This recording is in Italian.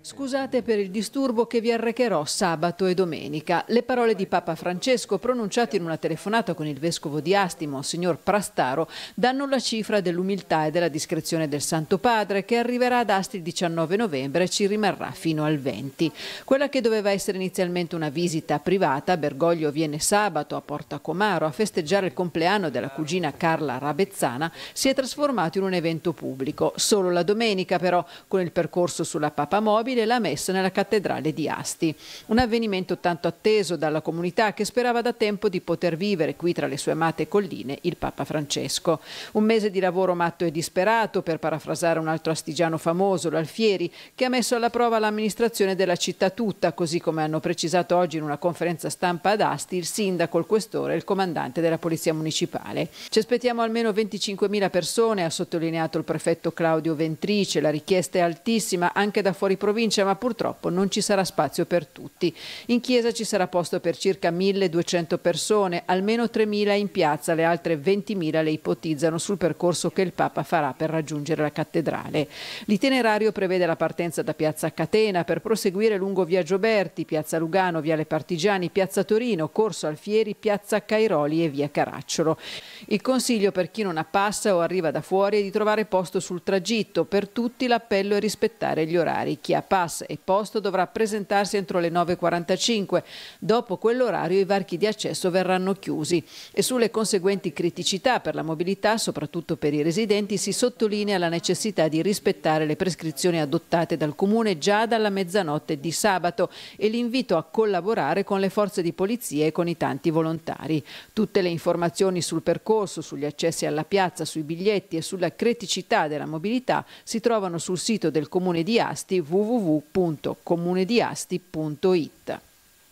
Scusate per il disturbo che vi arrecherò sabato e domenica. Le parole di Papa Francesco, pronunciate in una telefonata con il vescovo di Asti, Monsignor Prastaro, danno la cifra dell'umiltà e della discrezione del Santo Padre, che arriverà ad Asti il 19 novembre e ci rimarrà fino al 20. Quella che doveva essere inizialmente una visita privata, Bergoglio viene sabato a Porta Comaro a festeggiare il compleanno della cugina Carla Rabezzana, si è trasformato in un evento pubblico. Solo la domenica, però, con il percorso sulla Papa Mobile, immobile e l'ha messa nella cattedrale di Asti. Un avvenimento tanto atteso dalla comunità che sperava da tempo di poter vivere qui tra le sue amate colline il Papa Francesco. Un mese di lavoro matto e disperato, per parafrasare un altro astigiano famoso, l'Alfieri, che ha messo alla prova l'amministrazione della città tutta, così come hanno precisato oggi in una conferenza stampa ad Asti il sindaco, il questore e il comandante della Polizia Municipale. Ci aspettiamo almeno 25.000 persone, ha sottolineato il prefetto Claudio Ventrice. La richiesta è altissima anche da fuori provincia provincia, ma purtroppo non ci sarà spazio per tutti. In chiesa ci sarà posto per circa 1200 persone, almeno 3.000 in piazza, le altre 20.000 le ipotizzano sul percorso che il Papa farà per raggiungere la cattedrale. L'itinerario prevede la partenza da piazza Catena per proseguire lungo via Gioberti, piazza Lugano, viale Partigiani, piazza Torino, corso Alfieri, piazza Cairoli e via Caracciolo. Il consiglio per chi non appassa o arriva da fuori è di trovare posto sul tragitto. Per tutti l'appello è rispettare gli orari. Chi ha pass e posto dovrà presentarsi entro le 9.45. Dopo quell'orario i varchi di accesso verranno chiusi e sulle conseguenti criticità per la mobilità, soprattutto per i residenti, si sottolinea la necessità di rispettare le prescrizioni adottate dal Comune già dalla mezzanotte di sabato e l'invito a collaborare con le forze di polizia e con i tanti volontari. Tutte le informazioni sul percorso, sugli accessi alla piazza, sui biglietti e sulla criticità della mobilità si trovano sul sito del Comune di Asti www www.comunediasti.it.